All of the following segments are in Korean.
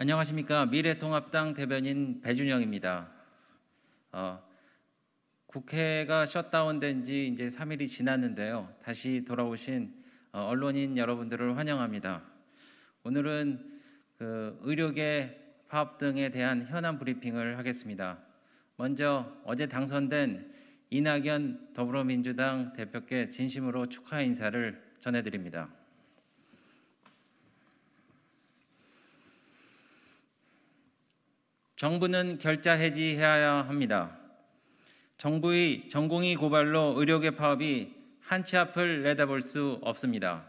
안녕하십니까 미래통합당 대변인 배준영입니다. 어, 국회가 셧다운된 지 이제 3일이 지났는데요. 다시 돌아오신 어, 언론인 여러분들을 환영합니다. 오늘은 그 의료계 파업 등에 대한 현안 브리핑을 하겠습니다. 먼저 어제 당선된 이낙연 더불어민주당 대표께 진심으로 축하 인사를 전해드립니다. 정부는 결자 해지해야 합니다. 정부의 전공의 고발로 의료계 파업이 한 치 앞을 내다볼 수 없습니다.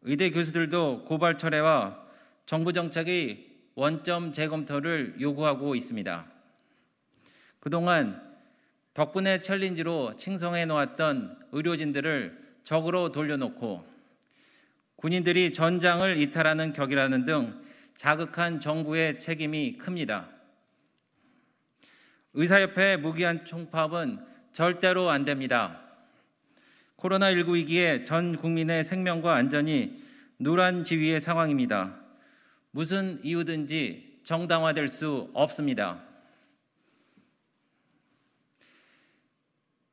의대 교수들도 고발 철회와 정부 정책의 원점 재검토를 요구하고 있습니다. 그동안 덕분에 챌린지로 칭송해 놓았던 의료진들을 적으로 돌려놓고 군인들이 전장을 이탈하는 격이라는 등 자극한 정부의 책임이 큽니다. 의사협회 무기한 총파업은 절대로 안 됩니다. 코로나19 위기에 전 국민의 생명과 안전이 누란 지위의 상황입니다. 무슨 이유든지 정당화될 수 없습니다.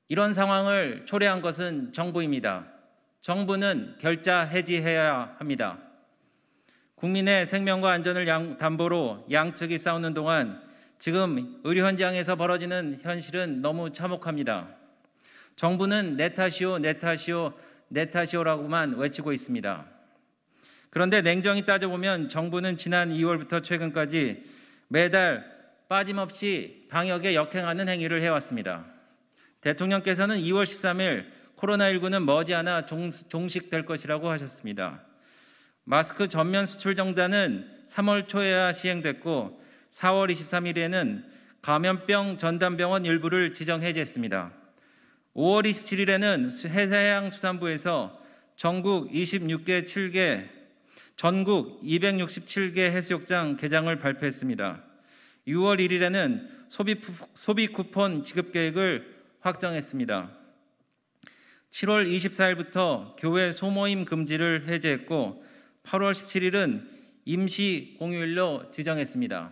이런 상황을 초래한 것은 정부입니다. 정부는 결자 해지해야 합니다. 국민의 생명과 안전을 양, 담보로 양측이 싸우는 동안 지금 의료 현장에서 벌어지는 현실은 너무 참혹합니다. 정부는 내 탓이오, 내 탓이오, 내 탓이오라고만 외치고 있습니다. 그런데 냉정히 따져보면 정부는 지난 2월부터 최근까지 매달 빠짐없이 방역에 역행하는 행위를 해왔습니다. 대통령께서는 2월 13일 코로나19는 머지않아 종, 종식될 것이라고 하셨습니다. 마스크 전면 수출 정단은 3월 초에야 시행됐고 4월 23일에는 감염병 전담병원 일부를 지정 해제했습니다. 5월 27일에는 해양수산부에서 전국 26개 7개 전국 267개 해수욕장 개장을 발표했습니다. 6월 1일에는 소비, 소비 쿠폰 지급 계획을 확정했습니다. 7월 24일부터 교회 소모임 금지를 해제했고 8월 17일은 임시 공휴일로 지정했습니다.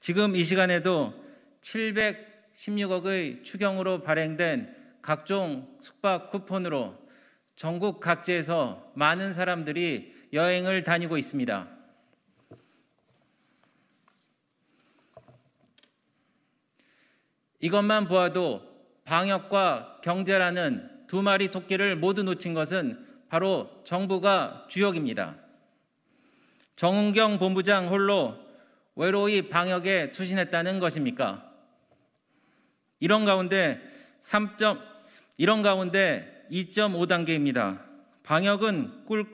지금 이 시간에도 716억의 추경으로 발행된 각종 숙박 쿠폰으로 전국 각지에서 많은 사람들이 여행을 다니고 있습니다. 이것만 보아도 방역과 경제라는 두 마리 토끼를 모두 놓친 것은 바로 정부가 주역입니다. 정은경 본부장 홀로 외로이 방역에 투신했다는 것입니까? 이런 가운데 3. 이런 가운데 2.5단계입니다. 방역은 꿀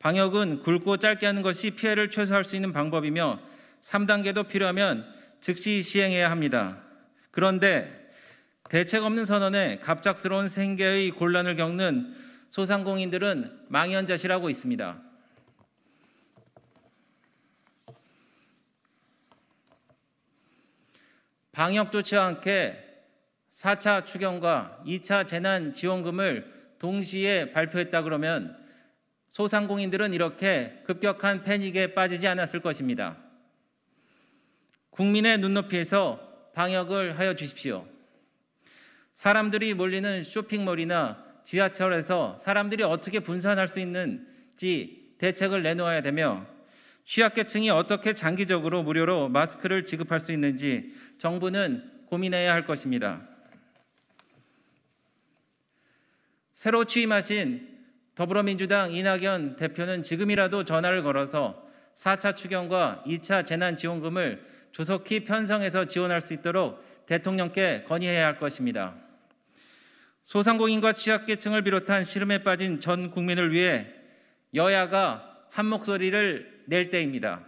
방역은 굵고 짧게 하는 것이 피해를 최소화할 수 있는 방법이며 3단계도 필요하면 즉시 시행해야 합니다. 그런데 대책 없는 선언에 갑작스러운 생계의 곤란을 겪는 소상공인들은 망연자실하고 있습니다. 방역 조치와 함께 4차 추경과 2차 재난 지원금을 동시에 발표했다 그러면 소상공인들은 이렇게 급격한 패닉에 빠지지 않았을 것입니다. 국민의 눈높이에서 방역을 하여 주십시오. 사람들이 몰리는 쇼핑몰이나 지하철에서 사람들이 어떻게 분산할 수 있는지 대책을 내놓아야 되며 취약계층이 어떻게 장기적으로 무료로 마스크를 지급할 수 있는지 정부는 고민해야 할 것입니다. 새로 취임하신 더불어민주당 이낙연 대표는 지금이라도 전화를 걸어서 4차 추경과 2차 재난지원금을 조속히 편성해서 지원할 수 있도록 대통령께 건의해야 할 것입니다. 소상공인과 취약계층을 비롯한 시름에 빠진 전 국민을 위해 여야가 한 목소리를 낼 때입니다.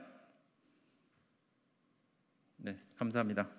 네, 감사합니다.